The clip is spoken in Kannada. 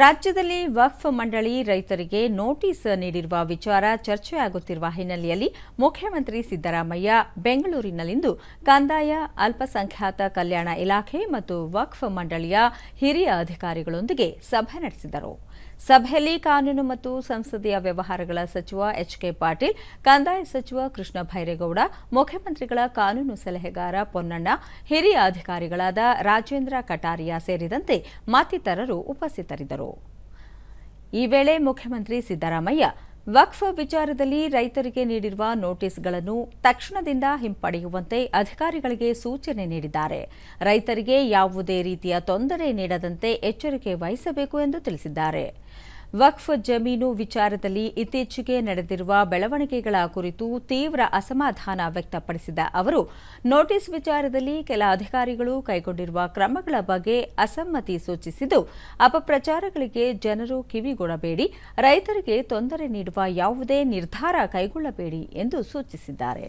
ರಾಜ್ಯದಲ್ಲಿ ವಕ್ಫ್ ಮಂಡಳಿ ರೈತರಿಗೆ ನೋಟಿಸ್ ನೀಡಿರುವ ವಿಚಾರ ಚರ್ಚೆಯಾಗುತ್ತಿರುವ ಹಿನ್ನೆಲೆಯಲ್ಲಿ ಮುಖ್ಯಮಂತ್ರಿ ಸಿದ್ದರಾಮಯ್ಯ ಬೆಂಗಳೂರಿನಲ್ಲಿಂದು ಕಂದಾಯ ಅಲ್ಪಸಂಖ್ಯಾತ ಕಲ್ಯಾಣ ಇಲಾಖೆ ಮತ್ತು ವಕ್ಫ್ ಮಂಡಳಿಯ ಹಿರಿಯ ಅಧಿಕಾರಿಗಳೊಂದಿಗೆ ಸಭೆ ನಡೆಸಿದರು ಸಭೆಯಲ್ಲಿ ಕಾನೂನು ಮತ್ತು ಸಂಸದೀಯ ವ್ಯವಹಾರಗಳ ಸಚಿವ ಎಚ್ ಕೆ ಪಾಟೀಲ್ ಕಂದಾಯ ಸಚಿವ ಕೃಷ್ಣ ಭೈರೇಗೌಡ ಮುಖ್ಯಮಂತ್ರಿಗಳ ಕಾನೂನು ಸಲಹೆಗಾರ ಪೊನ್ನಣ್ಣ ಹಿರಿಯ ಅಧಿಕಾರಿಗಳಾದ ರಾಜೇಂದ್ರ ಕಟಾರಿಯಾ ಸೇರಿದಂತೆ ಮತ್ತಿತರರು ಉಪಸ್ಥಿತರಿದ್ದರು ಈ ವೇಳೆ ಮುಖ್ಯಮಂತ್ರಿ ಸಿದ್ದರಾಮಯ್ಯ ವಕ್ಫ್ ವಿಚಾರದಲ್ಲಿ ರೈತರಿಗೆ ನೀಡಿರುವ ನೋಟಿಸ್ಗಳನ್ನು ತಕ್ಷಣದಿಂದ ಹಿಂಪಡೆಯುವಂತೆ ಅಧಿಕಾರಿಗಳಿಗೆ ಸೂಚನೆ ನೀಡಿದ್ದಾರೆ ರೈತರಿಗೆ ಯಾವುದೇ ರೀತಿಯ ತೊಂದರೆ ನೀಡದಂತೆ ಎಚ್ಚರಿಕೆ ವಹಿಸಬೇಕು ಎಂದು ತಿಳಿಸಿದ್ದಾರೆ ವಕ್ಫ್ ಜಮೀನು ವಿಚಾರದಲ್ಲಿ ಇತ್ತೀಚೆಗೆ ನಡೆದಿರುವ ಬೆಳವಣಿಗೆಗಳ ಕುರಿತು ತೀವ್ರ ಅಸಮಾಧಾನ ವ್ಯಕ್ತಪಡಿಸಿದ ಅವರು ನೋಟಿಸ್ ವಿಚಾರದಲ್ಲಿ ಕೆಲ ಅಧಿಕಾರಿಗಳು ಕೈಗೊಂಡಿರುವ ಕ್ರಮಗಳ ಬಗ್ಗೆ ಅಸಮ್ಮತಿ ಸೂಚಿಸಿದ್ದು ಅಪಪ್ರಚಾರಗಳಿಗೆ ಜನರು ಕಿವಿಗೊಡಬೇಡಿ ರೈತರಿಗೆ ತೊಂದರೆ ನೀಡುವ ಯಾವುದೇ ನಿರ್ಧಾರ ಕೈಗೊಳ್ಳಬೇಡಿ ಎಂದು ಸೂಚಿಸಿದ್ದಾರೆ